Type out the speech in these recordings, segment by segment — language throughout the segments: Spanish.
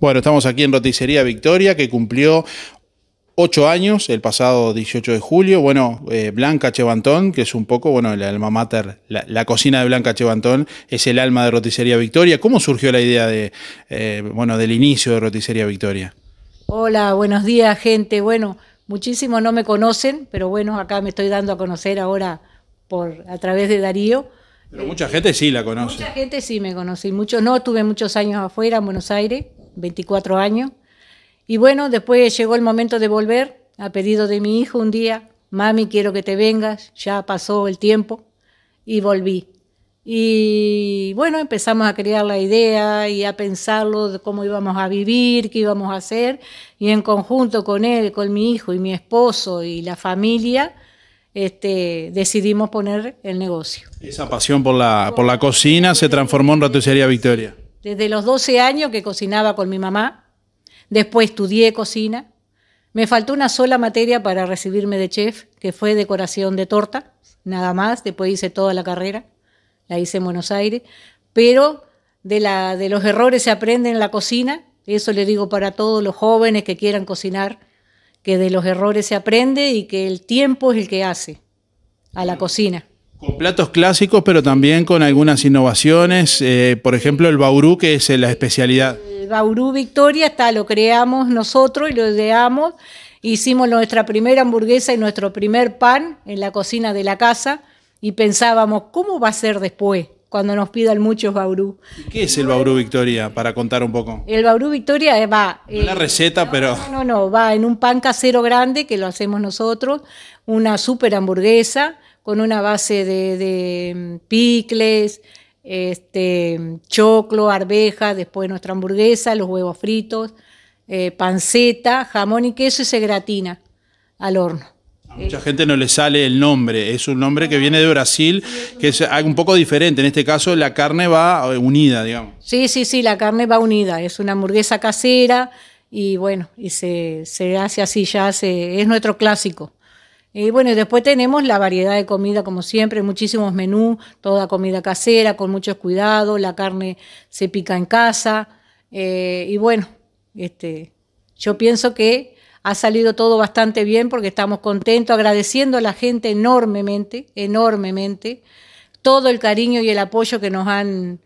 Bueno, estamos aquí en Roticería Victoria, que cumplió ocho años el pasado 18 de julio. Bueno, eh, Blanca Chevantón, que es un poco, bueno, el alma mater, la, cocina de Blanca Chevantón es el alma de Roticería Victoria. ¿Cómo surgió la idea de, eh, bueno, del inicio de Roticería Victoria? Hola, buenos días, gente. Bueno, muchísimos no me conocen, pero bueno, acá me estoy dando a conocer ahora por a través de Darío. Pero mucha gente sí la conoce. Mucha gente sí me conoce, muchos no, tuve muchos años afuera en Buenos Aires, 24 años. Y bueno, después llegó el momento de volver, a pedido de mi hijo un día, mami, quiero que te vengas, ya pasó el tiempo, y volví. Y bueno, empezamos a crear la idea y a pensarlo de cómo íbamos a vivir, qué íbamos a hacer, y en conjunto con él, con mi hijo y mi esposo y la familia, este, decidimos poner el negocio. Esa pasión por la, por la cocina se transformó en Ratucería Victoria. Desde los 12 años que cocinaba con mi mamá, después estudié cocina, me faltó una sola materia para recibirme de chef, que fue decoración de torta, nada más, después hice toda la carrera, la hice en Buenos Aires, pero de, la, de los errores se aprende en la cocina, eso le digo para todos los jóvenes que quieran cocinar, que de los errores se aprende y que el tiempo es el que hace a la mm. cocina. Con platos clásicos, pero también con algunas innovaciones. Eh, por ejemplo, el baurú, que es la especialidad. El baurú Victoria está, lo creamos nosotros y lo ideamos. Hicimos nuestra primera hamburguesa y nuestro primer pan en la cocina de la casa y pensábamos, ¿cómo va a ser después? cuando nos pidan muchos baurú. ¿Qué es el baurú Victoria? Para contar un poco. El baurú Victoria eh, va... la eh, receta, pero... no, no, va en un pan casero grande que lo hacemos nosotros, una super hamburguesa, con una base de, mm, picles, este, mm, choclo, arveja, después nuestra hamburguesa, los huevos fritos, eh, panceta, jamón y queso y se gratina al horno. A mucha gente no le sale el nombre, es un nombre que viene de Brasil, que es un poco diferente. En este caso, la carne va eh, unida, digamos. Sí, sí, sí, la carne va unida. Es una hamburguesa casera y bueno, y se, hace así, ya es nuestro clásico. Y bueno, después tenemos la variedad de comida, como siempre, muchísimos menús, toda comida casera, con mucho cuidado, la carne se pica en casa. Eh, y bueno, este, yo pienso que ha salido todo bastante bien porque estamos contentos, agradeciendo a la gente enormemente, enormemente, todo el cariño y el apoyo que nos han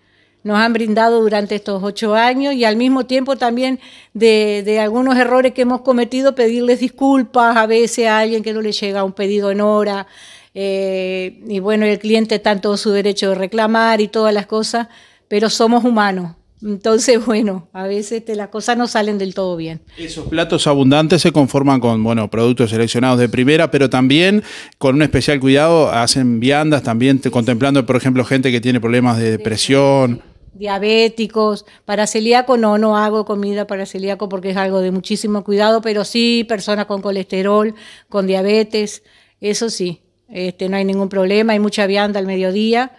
nos han brindado durante estos ocho años y al mismo tiempo también de, algunos errores que hemos cometido, pedirles disculpas a veces a alguien que no le llega un pedido en hora. Eh, y bueno, el cliente está en todo su derecho de reclamar y todas las cosas, pero somos humanos. Entonces, bueno, a veces este, las cosas no salen del todo bien. Esos platos abundantes se conforman con, bueno, productos seleccionados de primera, pero también con un especial cuidado hacen viandas, también contemplando, por ejemplo, gente que tiene problemas de depresión diabéticos, para celíaco no, no hago comida para celíaco porque es algo de muchísimo cuidado, pero sí personas con colesterol, con diabetes, eso sí, este, no hay ningún problema, hay mucha vianda al mediodía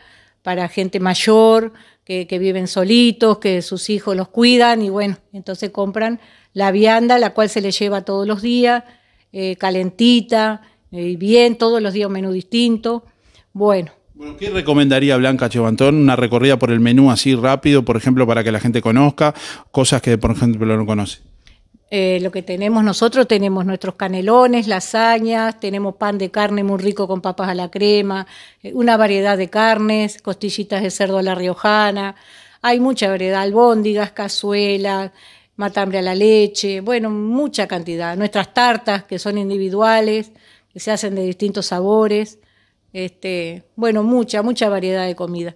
para gente mayor, que, viven solitos, que sus hijos los cuidan y bueno, entonces compran la vianda, la cual se les lleva todos los días, eh, calentita, eh, bien, todos los días un menú distinto. Bueno, ¿qué recomendaría Blanca Chevantón? Una recorrida por el menú así rápido, por ejemplo, para que la gente conozca cosas que, por ejemplo, no conoce. Eh, lo que tenemos nosotros, tenemos nuestros canelones, lasañas, tenemos pan de carne muy rico con papas a la crema, eh, una variedad de carnes, costillitas de cerdo a la riojana, hay mucha variedad, albóndigas, cazuelas, matambre a la leche, bueno, mucha cantidad. Nuestras tartas, que son individuales, que se hacen de distintos sabores. Este, bueno, mucha, mucha variedad de comida.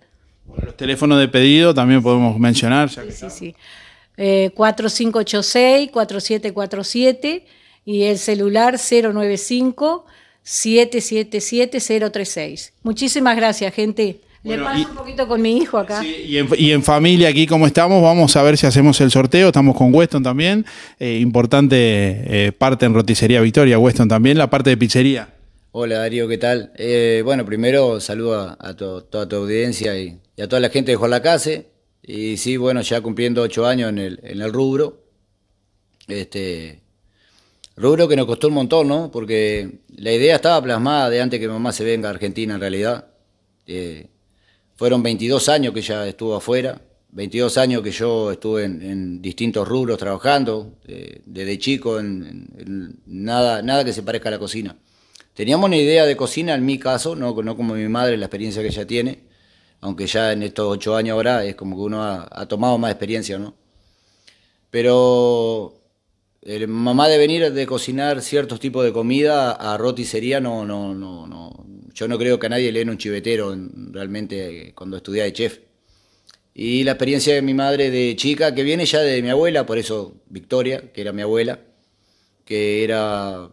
los teléfonos de pedido también podemos mencionar. sí, sí, sí. 4586-4747 eh, y el celular 095 777-036. Muchísimas gracias, gente. Le paso un poquito con mi hijo acá. y, en, familia, aquí como estamos, vamos a ver si hacemos el sorteo. Estamos con Weston también. Eh, importante eh, parte en Roticería Victoria, Weston también, la parte de pizzería. Hola Darío, ¿qué tal? Eh, bueno, primero saludo a, toda tu audiencia y, a toda la gente de Juan Lacase. Y sí, bueno, ya cumpliendo ocho años en el, rubro. Este, rubro que nos costó un montón, ¿no? Porque la idea estaba plasmada de antes que mamá se venga a Argentina en realidad. Eh, fueron 22 años que ella estuvo afuera, 22 años que yo estuve en, distintos rubros trabajando, eh, desde chico, en, en, nada, nada que se parezca a la cocina. Teníamos una idea de cocina, en mi caso, no, como mi madre, la experiencia que ella tiene, aunque ya en estos ocho años ahora es como que uno ha, tomado más experiencia, ¿no? Pero el eh, mamá de venir de cocinar ciertos tipos de comida a roticería no, no, no, no. Yo no creo que a nadie le den un chivetero realmente cuando estudia de chef. Y la experiencia de mi madre de chica, que viene ya de mi abuela, por eso Victoria, que era mi abuela, que era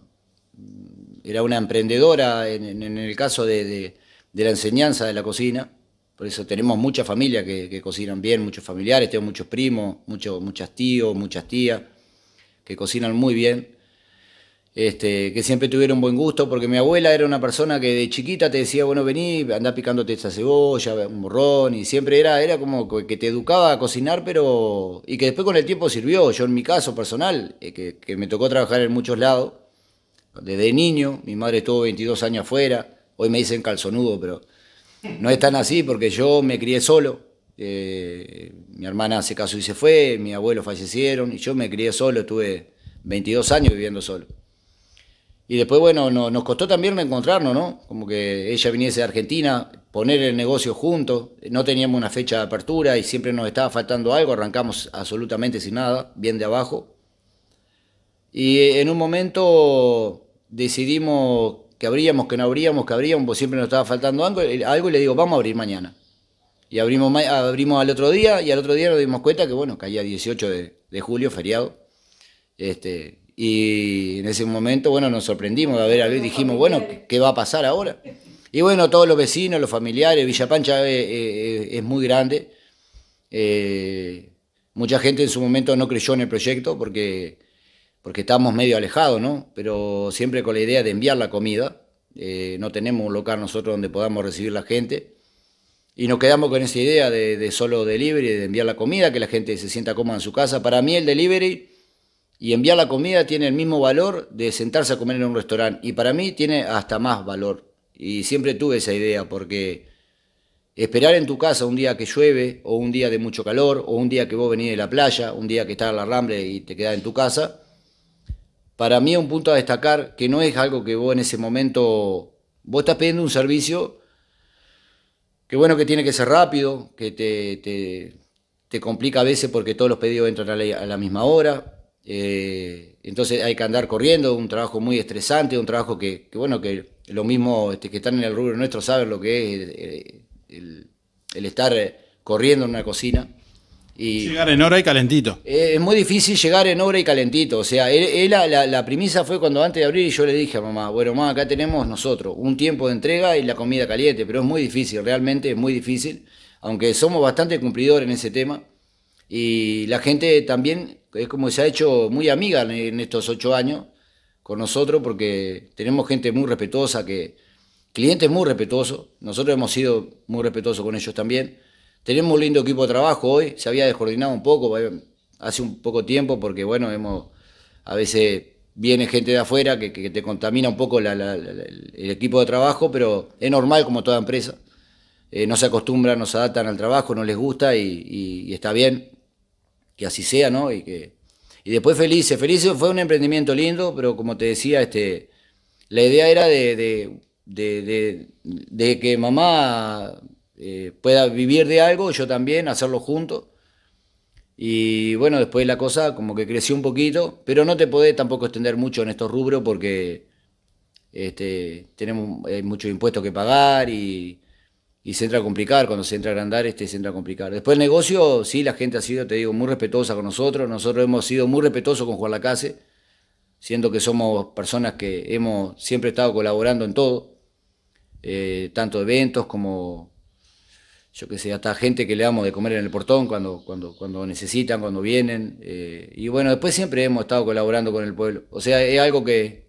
era una emprendedora en, el caso de, la enseñanza de la cocina. Por eso tenemos mucha familia que, cocinan bien, muchos familiares, tengo muchos primos, muchos muchas tíos, muchas tías, que cocinan muy bien. Este, que siempre tuvieron buen gusto, porque mi abuela era una persona que de chiquita te decía, bueno, vení, andá picándote esta cebolla, un morrón, y siempre era, era como que te educaba a cocinar, pero... y que después con el tiempo sirvió. Yo en mi caso personal, eh, que, que me tocó trabajar en muchos lados, desde niño, mi madre estuvo 22 años afuera, hoy me dicen calzonudo, pero no es tan así porque yo me crié solo. Eh, mi hermana se casó y se fue, mis abuelos fallecieron y yo me crié solo, estuve 22 años viviendo solo. Y después, bueno, nos costó también encontrarnos, ¿no? Como que ella viniese de Argentina, poner el negocio juntos, no teníamos una fecha de apertura y siempre nos estaba faltando algo, arrancamos absolutamente sin nada, bien de abajo. Y eh, en un momento decidimos que abríamos, que no abríamos, que abríamos, pues siempre nos estaba faltando algo, algo y le digo, vamos a abrir mañana. Y abrimos, abrimos al otro día y al otro día nos dimos cuenta que, bueno, caía 18 de, julio, feriado. Este, y en ese momento, bueno, nos sorprendimos de ver, a ver, dijimos, bueno, ¿qué va a pasar ahora? Y bueno, todos los vecinos, los familiares, Villa Pancha eh, eh, eh, es, muy grande. mucha gente en su momento no creyó en el proyecto porque porque estamos medio alejados, ¿no? Pero siempre con la idea de enviar la comida. Eh, no tenemos un local nosotros donde podamos recibir la gente. Y nos quedamos con esa idea de, de, solo delivery, de enviar la comida, que la gente se sienta cómoda en su casa. Para mí el delivery y enviar la comida tiene el mismo valor de sentarse a comer en un restaurante. Y para mí tiene hasta más valor. Y siempre tuve esa idea porque esperar en tu casa un día que llueve o un día de mucho calor o un día que vos venís de la playa, un día que estás en la rambla y te quedás en tu casa, para mí un punto a destacar que no es algo que vos en ese momento, vos estás pidiendo un servicio que bueno que tiene que ser rápido, que te, te, complica a veces porque todos los pedidos entran a la, misma hora, eh, entonces hay que andar corriendo, un trabajo muy estresante, un trabajo que, bueno, que lo mismo este, que están en el rubro nuestro saben lo que es eh, el estar eh, corriendo en una cocina llegar en hora y calentito. Eh, es muy difícil llegar en hora y calentito. O sea, la, la, premisa fue cuando antes de abrir y yo le dije a mamá, bueno, mamá, acá tenemos nosotros un tiempo de entrega y la comida caliente, pero es muy difícil, realmente es muy difícil, aunque somos bastante cumplidores en ese tema. Y la gente también es como se ha hecho muy amiga en estos ocho años con nosotros porque tenemos gente muy respetuosa, que clientes muy respetuosos, nosotros hemos sido muy respetuosos con ellos también tenemos un lindo equipo de trabajo hoy, se había descoordinado un poco eh, hace un poco tiempo porque, bueno, hemos, a veces viene gente de afuera que, te contamina un poco el equipo de trabajo, pero es normal como toda empresa. Eh, no se acostumbran, no se adaptan al trabajo, no les gusta y, está bien que así sea, ¿no? Y, que, después Felices. Felices fue un emprendimiento lindo, pero como te decía, este, la idea era de que mamá eh, pueda vivir de algo, yo también, hacerlo juntos. Y bueno, después la cosa como que creció un poquito, pero no te podés tampoco extender mucho en estos rubros porque este, tenemos Mucho muchos impuestos que pagar y, y, se entra a complicar. Cuando se entra a agrandar, este, se entra a complicar. Después el negocio, sí, la gente ha sido, te digo, muy respetuosa con nosotros. Nosotros hemos sido muy respetuosos con Juan Lacase, siendo que somos personas que hemos siempre estado colaborando en todo, eh, tanto eventos como yo que sé, hasta gente que le damos de comer en el portón cuando, cuando, cuando necesitan, cuando vienen. Eh, y bueno, después siempre hemos estado colaborando con el pueblo. O sea, es algo que,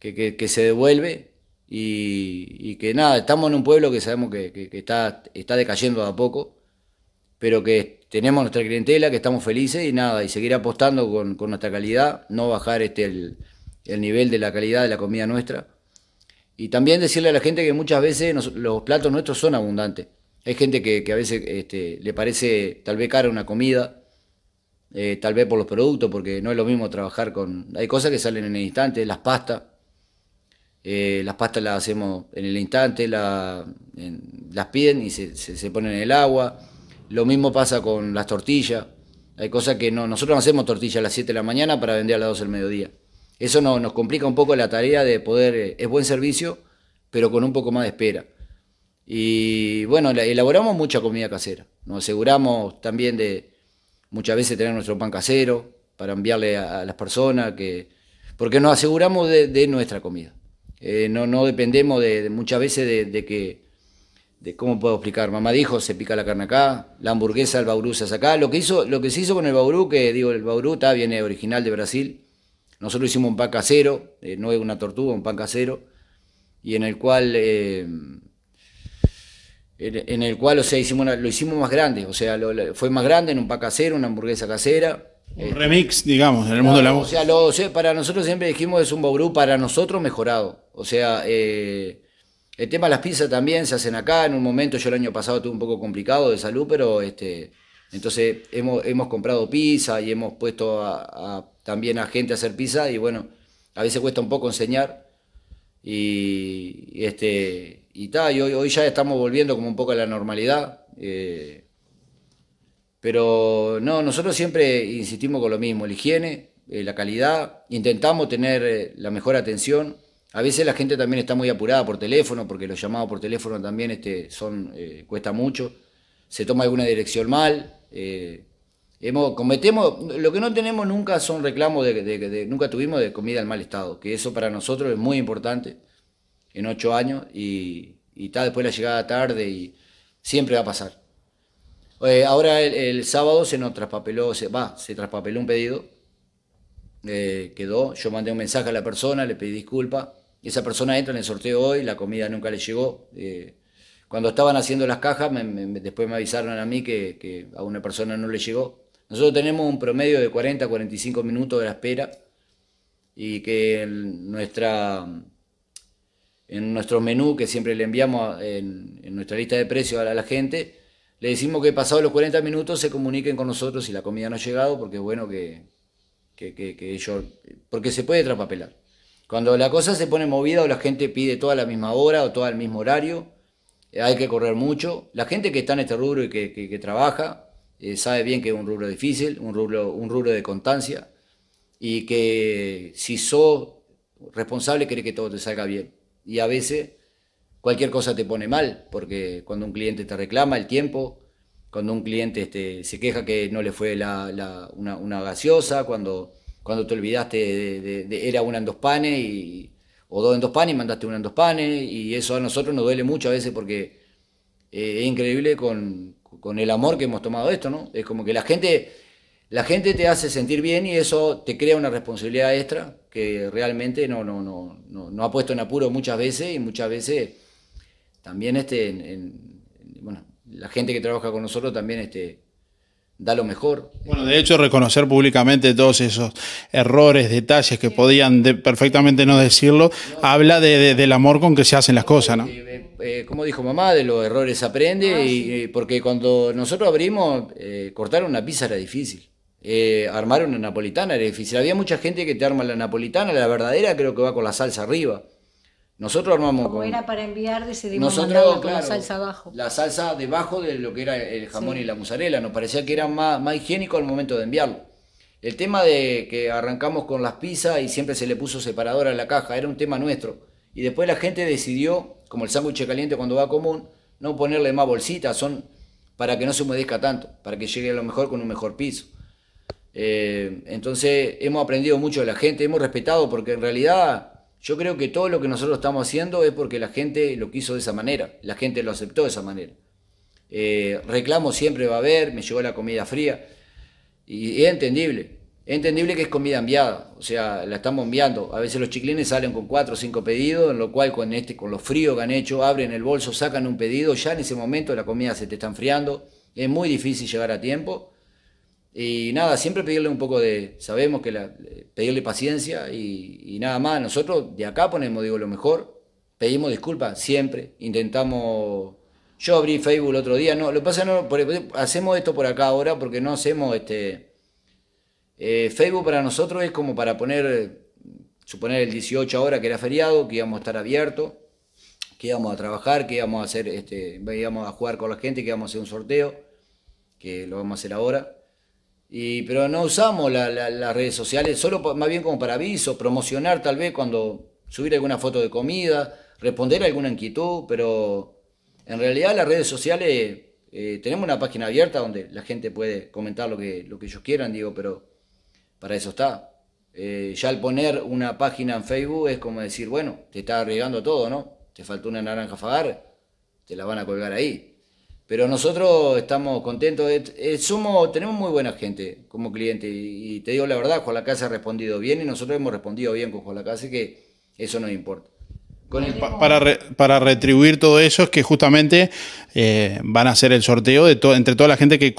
se devuelve y, que nada, estamos en un pueblo que sabemos que, está, está decayendo a poco, pero que tenemos nuestra clientela, que estamos felices y nada, y seguir apostando con, nuestra calidad, no bajar este, el, nivel de la calidad de la comida nuestra. Y también decirle a la gente que muchas veces los platos nuestros son abundantes hay gente que, a veces este, le parece tal vez cara una comida, eh, tal vez por los productos, porque no es lo mismo trabajar con... Hay cosas que salen en el instante, las pastas. Eh, las pastas las hacemos en el instante, las piden y se, ponen en el agua. Lo mismo pasa con las tortillas. Hay cosas que no, nosotros no hacemos tortillas a las 7 de la mañana para vender a las 12 del mediodía. Eso nos complica un poco la tarea de poder, eh, es buen servicio, pero con un poco más de espera. Y bueno, elaboramos mucha comida casera. Nos aseguramos también de muchas veces tener nuestro pan casero para enviarle a, las personas, que, porque nos aseguramos de, nuestra comida. Eh, no, no dependemos de, muchas veces de, que, de cómo puedo explicar, mamá dijo, se pica la carne acá, la hamburguesa, el baurú se hace acá. Lo que, hizo, lo que se hizo con el Bauru, que digo, el Bauru está, viene original de Brasil. Nosotros hicimos un pan casero, eh, no es una tortuga, un pan casero, y en el cual... Eh, en el cual, o sea, hicimos lo hicimos más grande, o sea, fue más grande en un pack casero, una hamburguesa casera. Un eh, remix, digamos, en el mundo de la música. O sea, para nosotros siempre dijimos es un Bauru para nosotros mejorado. O sea, eh, el tema de las pizzas también se hacen acá. En un momento, yo el año pasado tuve un poco complicado de salud, pero este, entonces hemos, hemos comprado pizza y hemos puesto también a gente a hacer pizza. Y bueno, a veces cuesta un poco enseñar. y este y, hoy, ya estamos volviendo como un poco a la normalidad. Eh, pero no, nosotros siempre insistimos con lo mismo, la higiene, eh, la calidad, intentamos tener eh, la mejor atención. A veces la gente también está muy apurada por teléfono, porque los llamados por teléfono también este, son, cuesta mucho. Se toma alguna dirección mal. Hemos, cometemos, lo que no tenemos nunca son reclamos de, nunca tuvimos de comida en mal estado, que eso para nosotros es muy importante en ocho años y, está después la llegada tarde y siempre va a pasar. Eh, ahora el, sábado se nos traspapeló, se, va, se traspapeló un pedido, eh, quedó, yo mandé un mensaje a la persona, le pedí disculpa esa persona entra en el sorteo hoy, la comida nunca le llegó. Eh, cuando estaban haciendo las cajas, después me avisaron a mí que, a una persona no le llegó. Nosotros tenemos un promedio de 40 45 minutos de la espera y que nuestra en nuestro menú que siempre le enviamos eh, en, nuestra lista de precios a la, gente, le decimos que pasados los 40 minutos se comuniquen con nosotros si la comida no ha llegado, porque es bueno que, ellos, porque se puede trapapelar. Cuando la cosa se pone movida o la gente pide toda la misma hora o todo el mismo horario, eh, hay que correr mucho. La gente que está en este rubro y que, trabaja eh, sabe bien que es un rubro difícil, un rubro, un rubro de constancia y que si sos responsable querés que todo te salga bien y a veces cualquier cosa te pone mal, porque cuando un cliente te reclama el tiempo, cuando un cliente este, se queja que no le fue la, una, una, gaseosa, cuando, cuando te olvidaste de, era una en dos panes y, o dos en dos panes y mandaste una en dos panes, y eso a nosotros nos duele mucho a veces porque eh, es increíble con, con, el amor que hemos tomado esto, ¿no? Es como que la gente, la gente te hace sentir bien y eso te crea una responsabilidad extra que realmente no, no, no, no, ha puesto en apuro muchas veces y muchas veces también este, la gente que trabaja con nosotros también este, da lo mejor. Bueno, de hecho, reconocer públicamente todos esos errores, detalles que podían perfectamente no decirlo, habla de, del amor con que se hacen las cosas, ¿no? Eh, eh, como dijo mamá, de los errores aprende, ah, y, eh, porque cuando nosotros abrimos, cortar una pizza era difícil eh, armar una napolitana era difícil. Había mucha gente que te arma la napolitana, la verdadera creo que va con la salsa arriba. Nosotros armamos Como era para enviar, decidimos Nosotros, con la salsa abajo. La salsa debajo de lo que era el jamón y la mozzarella. Nos parecía que era más, higiénico al momento de enviarlo. El tema de que arrancamos con las pizzas y siempre se le puso separadora a la caja, era un tema nuestro. Y después la gente decidió, como el sándwich caliente cuando va común, no ponerle más bolsitas, son para que no se humedezca tanto, para que llegue a lo mejor con un mejor piso. Eh, entonces hemos aprendido mucho de la gente, hemos respetado, porque en realidad yo creo que todo lo que nosotros estamos haciendo es porque la gente lo quiso de esa manera, la gente lo aceptó de esa manera. Eh, reclamo siempre va a haber, me llegó la comida fría, y es entendible. Es entendible que es comida enviada, o sea, la estamos enviando. A veces los chiclines salen con cuatro o cinco pedidos, en lo cual con, este, con los fríos que han hecho, abren el bolso, sacan un pedido, ya en ese momento la comida se te está enfriando, es muy difícil llegar a tiempo. Y nada, siempre pedirle un poco de, sabemos que la, pedirle paciencia y, nada más. Nosotros de acá ponemos, digo, lo mejor, pedimos disculpas siempre, intentamos... Yo abrí Facebook el otro día, no, lo que pasa no, hacemos esto por acá ahora porque no hacemos este... Eh, Facebook para nosotros es como para poner, suponer el 18 ahora que era feriado, que íbamos a estar abiertos, que íbamos a trabajar, que íbamos a hacer, este, íbamos a jugar con la gente, que íbamos a hacer un sorteo, que lo vamos a hacer ahora pero no usamos las redes sociales, solo más bien como para aviso, promocionar tal vez cuando subir alguna foto de comida, responder alguna inquietud, pero en realidad las redes sociales eh, tenemos una página abierta donde la gente puede comentar lo que, lo que ellos quieran, digo, pero para eso está. Eh, ya al poner una página en Facebook es como decir, bueno, te está arriesgando todo, ¿no? Te faltó una naranja fagar, te la van a colgar ahí. Pero nosotros estamos contentos, eh, eh, tenemos muy buena gente como cliente y te digo la verdad, Juan la Casa ha respondido bien y nosotros hemos respondido bien con Juan la Casa, que eso no importa. para, para, retribuir todo eso es que justamente eh, van a hacer el sorteo de entre toda la gente que,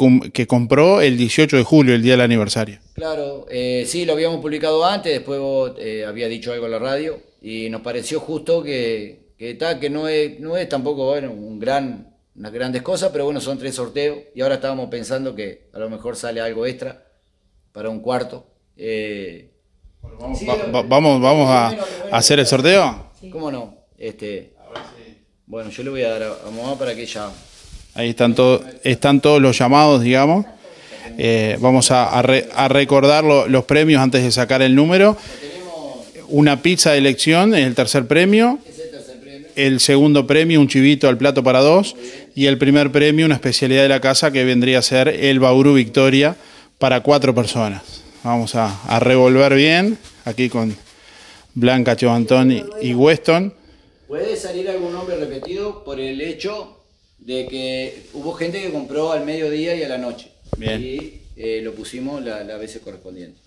compró el 18 de julio, el día del aniversario. Claro, eh, sí, lo habíamos publicado antes, después eh, había dicho algo en la radio y nos pareció justo que, que, que no, es, no es tampoco un gran unas grandes cosas, pero bueno, son tres sorteos y ahora estábamos pensando que a lo mejor sale algo extra para un cuarto. Eh, vamos, vamos, a, hacer el sorteo. ¿Cómo no? Este, bueno, yo le voy a dar a, Moa para que ya Ahí están, todo, están todos los llamados, digamos. Eh, vamos a, recordar los premios antes de sacar el número. Una pizza de elección es el tercer premio el segundo premio, un chivito al plato para dos, y el primer premio, una especialidad de la casa que vendría a ser el Bauru Victoria para cuatro personas. Vamos a, revolver bien, aquí con Blanca, Chobantón y, y Weston. ¿Puede salir algún nombre repetido por el hecho de que hubo gente que compró al mediodía y a la noche? Y eh, lo pusimos las la veces correspondientes.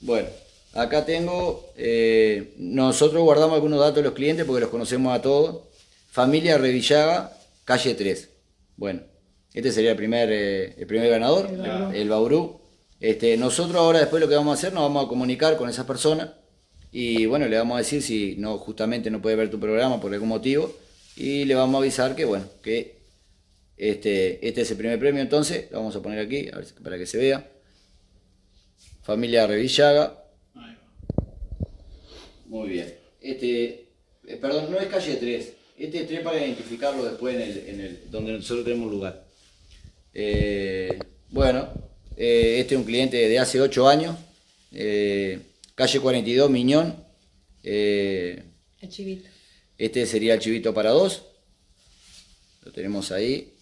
Bueno. Acá tengo, eh, nosotros guardamos algunos datos de los clientes porque los conocemos a todos. Familia Revillaga, calle 3. Bueno, este sería el primer, eh, el primer ganador, el, Bauru. Este, nosotros ahora después lo que vamos a hacer, nos vamos a comunicar con esas personas y bueno, le vamos a decir si no justamente no puede ver tu programa por algún motivo y le vamos a avisar que bueno, que este, este es el primer premio entonces, lo vamos a poner aquí para que se vea. Familia Revillaga, muy bien. Este, eh, perdón, no es calle 3. Este es 3 para identificarlo después en el, en el donde nosotros tenemos lugar. Eh, bueno, eh, este es un cliente de hace 8 años. calle 42, Miñón. el chivito. Este sería el chivito para dos. Lo tenemos ahí.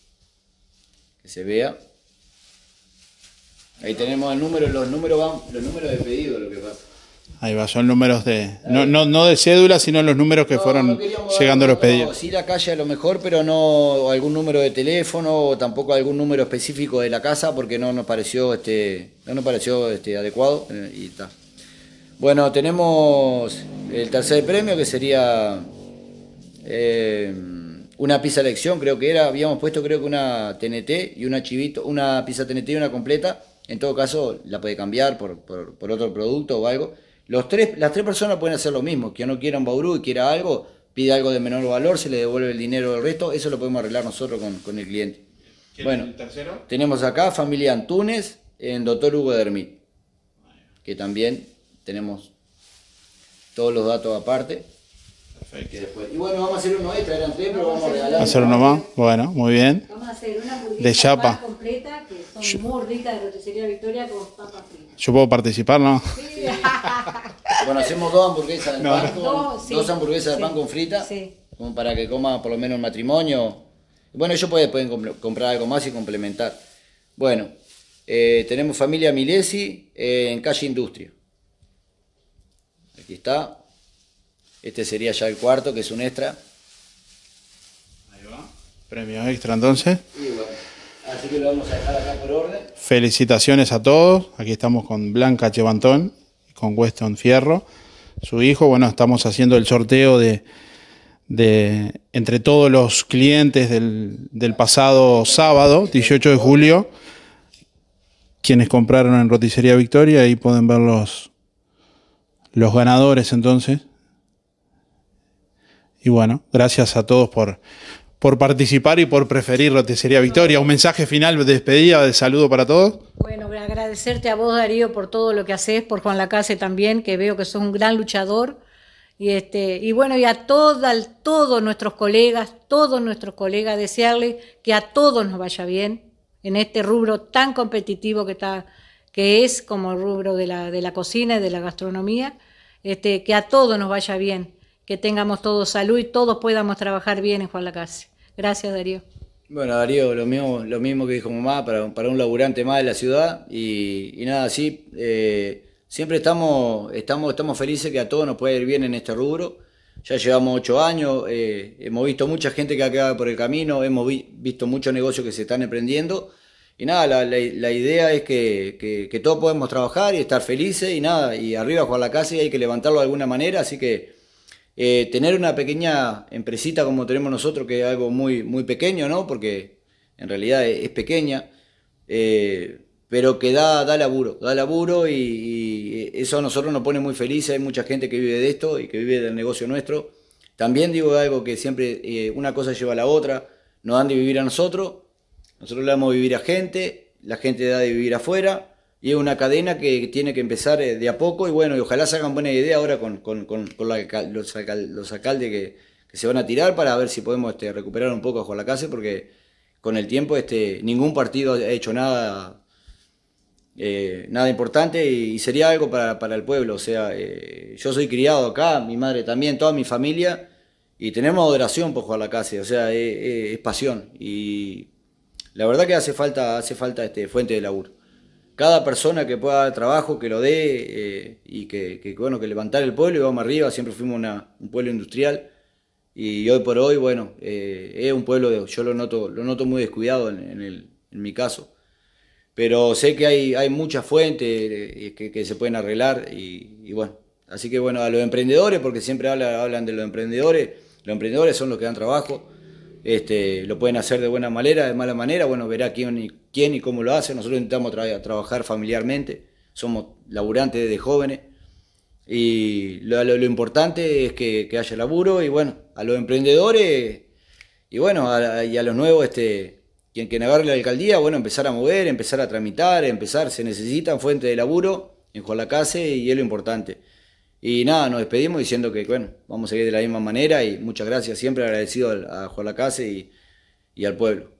Que se vea. Ahí tenemos el número, los números van, los números de pedido, lo que pasa. Ahí va, son números de. No, de cédula, sino los números que fueron llegando a los pedidos. sí, la calle a lo mejor, pero no algún número de teléfono o tampoco algún número específico de la casa porque no nos pareció, este, no pareció este, adecuado eh, y está. Bueno, tenemos el tercer premio que sería eh, una pizza elección, creo que era. Habíamos puesto, creo que una TNT y una chivito, una pizza TNT y una completa. En todo caso, la puede cambiar por, por, por otro producto o algo los tres, las tres personas pueden hacer lo mismo. Que no quiera un Bauru y quiera algo, pide algo de menor valor, se le devuelve el dinero del resto. Eso lo podemos arreglar nosotros con, el cliente. Bueno, tenemos acá familia Antunes en Doctor Hugo Dermit, que también tenemos todos los datos aparte. Perfecto. y bueno, vamos a hacer uno extra, eran tres, pero vamos a regalar. Hacer uno más, bueno, muy bien. Vamos a hacer una de chapa. completa, que son muy ricas de roticería Victoria con papas fritas. Yo puedo participar, ¿no? Sí. bueno, hacemos dos hamburguesas de pan, Con, pan con frita, como para que coma por lo menos el matrimonio. Bueno, ellos pueden, comprar algo más y complementar. Bueno, eh, tenemos familia Milesi eh, en calle Industria. Aquí está, este sería ya el cuarto, que es un extra. Ahí va. Premio extra entonces. así que lo vamos a dejar acá por orden. Felicitaciones a todos. Aquí estamos con Blanca Chevantón, con Weston Fierro, su hijo. Bueno, estamos haciendo el sorteo de, entre todos los clientes del, pasado sábado, 18 de julio, quienes compraron en Roticería Victoria, ahí pueden ver los ganadores entonces y bueno, gracias a todos por, por participar y por preferirlo. Te sería, Victoria. ¿Un mensaje final de despedida, de saludo para todos? Bueno, agradecerte a vos, Darío, por todo lo que haces, por Juan Lacase también, que veo que sos un gran luchador. Y, este, y bueno, y a todos nuestros colegas, todos nuestros colegas, desearles que a todos nos vaya bien en este rubro tan competitivo que, está, que es como el rubro de la, de la cocina y de la gastronomía, este, que a todos nos vaya bien, que tengamos todos salud y todos podamos trabajar bien en Juan Casa. Gracias, Darío. Bueno, Darío, lo mismo, lo mismo que dijo mamá, para, para un laburante más de la ciudad. Y, y nada, sí, eh, siempre estamos, estamos, estamos felices que a todos nos puede ir bien en este rubro. Ya llevamos ocho años, eh, hemos visto mucha gente que ha quedado por el camino, hemos visto muchos negocios que se están emprendiendo. Y nada, la, idea es que, que, todos podemos trabajar y estar felices y nada, y arriba Juan la casa y hay que levantarlo de alguna manera, así que eh, tener una pequeña empresita como tenemos nosotros, que es algo muy, muy pequeño, ¿no? Porque en realidad es, pequeña, eh, pero que da, da laburo, da laburo y, eh, eso a nosotros nos pone muy felices. Hay mucha gente que vive de esto y que vive del negocio nuestro. También digo algo que siempre una cosa lleva a la otra, nos dan de vivir a nosotros, nosotros le damos de vivir a gente, la gente da de vivir afuera y es una cadena que tiene que empezar eh, de a poco y bueno, y ojalá hagan buena idea ahora con, los, alcaldes que, se van a tirar para ver si podemos este, recuperar un poco a Juan Lacase porque con el tiempo este, ningún partido ha hecho nada, eh, nada importante y, sería algo para, el pueblo. O sea, eh, yo soy criado acá, mi madre también, toda mi familia y tenemos adoración por Juan Lacase, o sea, es, pasión y la verdad que hace falta, hace falta este, fuente de laburo cada persona que pueda dar trabajo, que lo dé eh, y que, que, bueno, que levantar el pueblo y vamos arriba, siempre fuimos una, un pueblo industrial y hoy por hoy, bueno, eh, es un pueblo, de, yo lo noto, lo noto muy descuidado en, mi caso, pero sé que hay, hay muchas fuentes eh, que, se pueden arreglar y, bueno, así que bueno, a los emprendedores, porque siempre hablan de los emprendedores, los emprendedores son los que dan trabajo este, lo pueden hacer de buena manera, de mala manera, bueno, verá quién y, quién y cómo lo hace. Nosotros intentamos trabajar familiarmente, somos laburantes desde jóvenes. Y lo, importante es que, haya laburo y bueno, a los emprendedores y bueno, a, y a los nuevos, este, quien, quien agarre la alcaldía, bueno, empezar a mover, empezar a tramitar, empezar, se necesitan fuentes de laburo en Juan y es lo importante. Y nada, nos despedimos diciendo que, bueno, vamos a seguir de la misma manera y muchas gracias, siempre agradecido a, Juan Lacase y al pueblo.